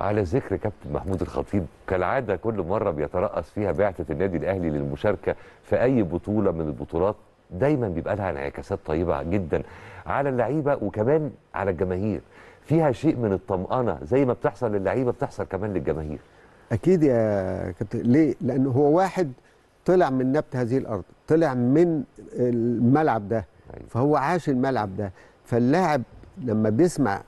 على ذكر كابتن محمود الخطيب كالعادة كل مرة بيترأس فيها بعثة النادي الأهلي للمشاركة في أي بطولة من البطولات دايما بيبقى لها انعكاسات طيبة جدا على اللعيبة وكمان على الجماهير فيها شيء من الطمأنة زي ما بتحصل للعيبة بتحصل كمان للجماهير أكيد يا كابتن ليه؟ لأن هو واحد طلع من نبت هذه الأرض طلع من الملعب ده أيوة. فهو عاش الملعب ده فاللاعب لما بيسمع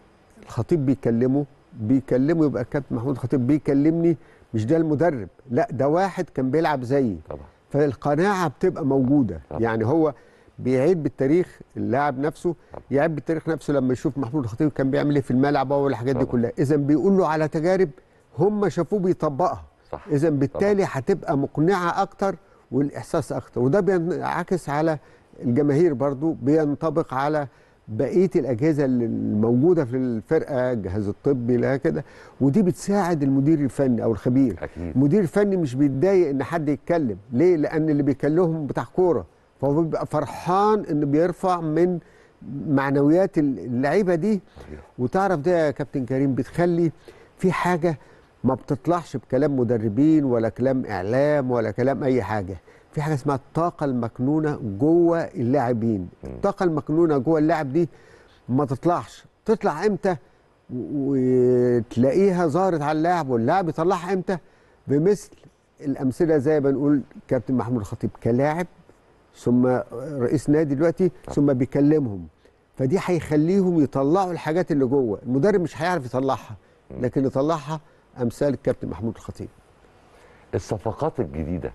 الخطيب بيكلمه بيكلمه يبقى الكابتن محمود خطيب بيكلمني مش ده المدرب لا ده واحد كان بيلعب زيي طبعا فالقناعه بتبقى موجوده طبعا. يعني هو بيعيد بالتاريخ اللاعب نفسه يعيد بالتاريخ نفسه لما يشوف محمود الخطيب كان بيعمل ايه في الملعب او الحاجات دي كلها اذا بيقول له على تجارب هم شافوه بيطبقها اذا بالتالي هتبقى مقنعه اكتر والاحساس اكتر وده بينعكس على الجماهير برضو بينطبق على بقيه الاجهزه الموجوده في الفرقه الجهاز الطبي لها كده ودي بتساعد المدير الفني او الخبير أكيد. المدير الفني مش بيتضايق ان حد يتكلم ليه لان اللي بيكلمهم بتاع كوره فهو بيبقى فرحان انه بيرفع من معنويات اللعيبه دي وتعرف ده يا كابتن كريم بتخلي في حاجه ما بتطلعش بكلام مدربين ولا كلام اعلام ولا كلام اي حاجه في حاجه اسمها الطاقه المكنونه جوه اللاعبين الطاقه المكنونه جوه اللاعب دي ما تطلعش تطلع امتى وتلاقيها ظهرت على اللاعب واللاعب يطلعها امتى بمثل الامثله زي ما بنقول كابتن محمود الخطيب كلاعب ثم رئيس نادي دلوقتي نعم. ثم بيكلمهم فدي هيخليهم يطلعوا الحاجات اللي جوه المدرب مش هيعرف يطلعها لكن يطلعها امثال الكابتن محمود الخطيب الصفقات الجديدة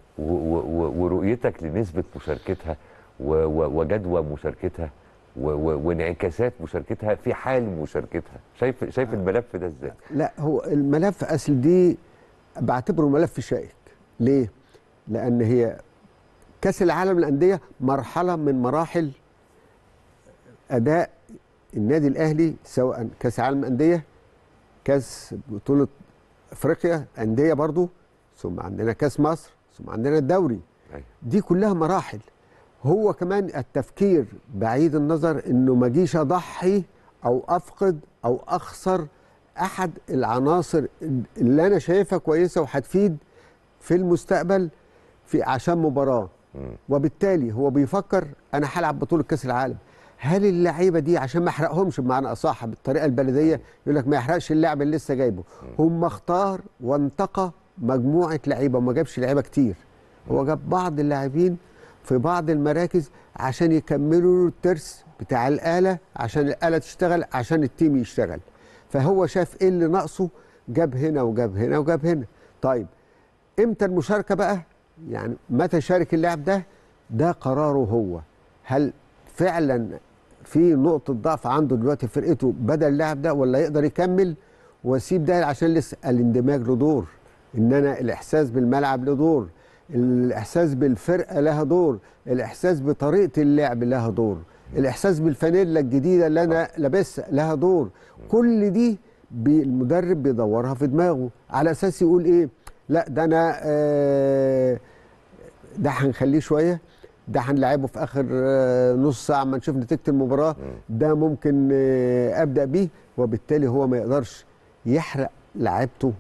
ورؤيتك لنسبة مشاركتها وجدوى مشاركتها وانعكاسات مشاركتها في حال مشاركتها شايف شايف الملف ده ازاي لا هو الملف اصل دي بعتبره ملف شائك ليه لان هي كاس العالم للانديه مرحله من مراحل اداء النادي الاهلي سواء كاس العالم للانديه كاس بطوله افريقيا انديه برضو ثم عندنا كاس مصر ثم عندنا الدوري أيوة. دي كلها مراحل هو كمان التفكير بعيد النظر انه ما جيش اضحي او افقد او اخسر احد العناصر اللي انا شايفها كويسه وهتفيد في المستقبل في عشان مباراه وبالتالي هو بيفكر انا هلعب بطوله كاس العالم هل اللعيبه دي عشان ما احرقهمش بمعنى اصح بالطريقه البلديه أيوة. يقول لك ما يحرقش اللاعب اللي لسه جايبه هم اختار وانتقى مجموعه لعيبه وما جابش لعيبه كتير هو جاب بعض اللاعبين في بعض المراكز عشان يكملوا الترس بتاع الاله عشان الاله تشتغل عشان التيم يشتغل فهو شاف ايه اللي ناقصه جاب هنا وجاب هنا وجاب هنا طيب امتى المشاركه بقى يعني متى يشارك اللاعب ده ده قراره هو هل فعلا في نقطه ضعف عنده دلوقتي في فرقته بدل اللاعب ده ولا يقدر يكمل واسيب ده عشان لسه الاندماج له دور ان انا الاحساس بالملعب له دور الاحساس بالفرقه لها دور الاحساس بطريقه اللعب لها دور الاحساس بالفانيلا الجديده اللي انا لابسها لها دور كل دي بي المدرب بيدورها في دماغه على اساس يقول ايه لا ده انا آه ده هنخليه شويه ده هنلعبه في اخر آه، نص ساعه ما نشوف نتيجه المباراه ده ممكن آه، ابدا بيه وبالتالي هو ما يقدرش يحرق لعبته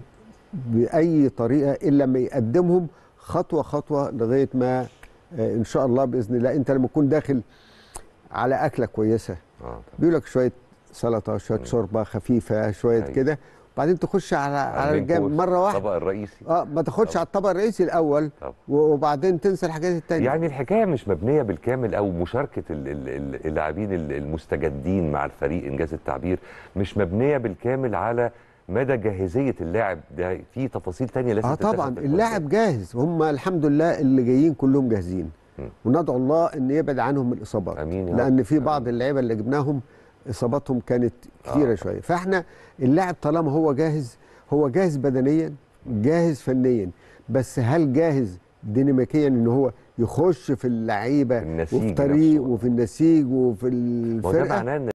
باي طريقه الا لما يقدمهم خطوه خطوه لغايه ما آه، ان شاء الله باذن الله انت لما تكون داخل على اكله كويسه آه، بيقول لك شويه سلطه شويه شوربه خفيفه شويه أيوة. كده بعدين تخش على على الجنب مره واحده الطبق الرئيسي اه ما تاخدش على الطبق الرئيسي الاول طب. وبعدين تنسى الحاجات التانية يعني الحكايه مش مبنيه بالكامل او مشاركه اللاعبين المستجدين مع الفريق انجاز التعبير مش مبنيه بالكامل على مدى جاهزيه اللاعب ده في تفاصيل ثانيه لازم اه طبعا اللاعب جاهز هم الحمد لله اللي جايين كلهم جاهزين م. وندعو الله ان يبعد عنهم الاصابات امين يا لان في بعض اللعيبه اللي جبناهم اصاباتهم كانت كثيره آه. شويه فاحنا اللاعب طالما هو جاهز هو جاهز بدنيا جاهز فنيا بس هل جاهز ديناميكيا ان هو يخش في اللعيبه وفي الطريق وفي النسيج وفي الفرقه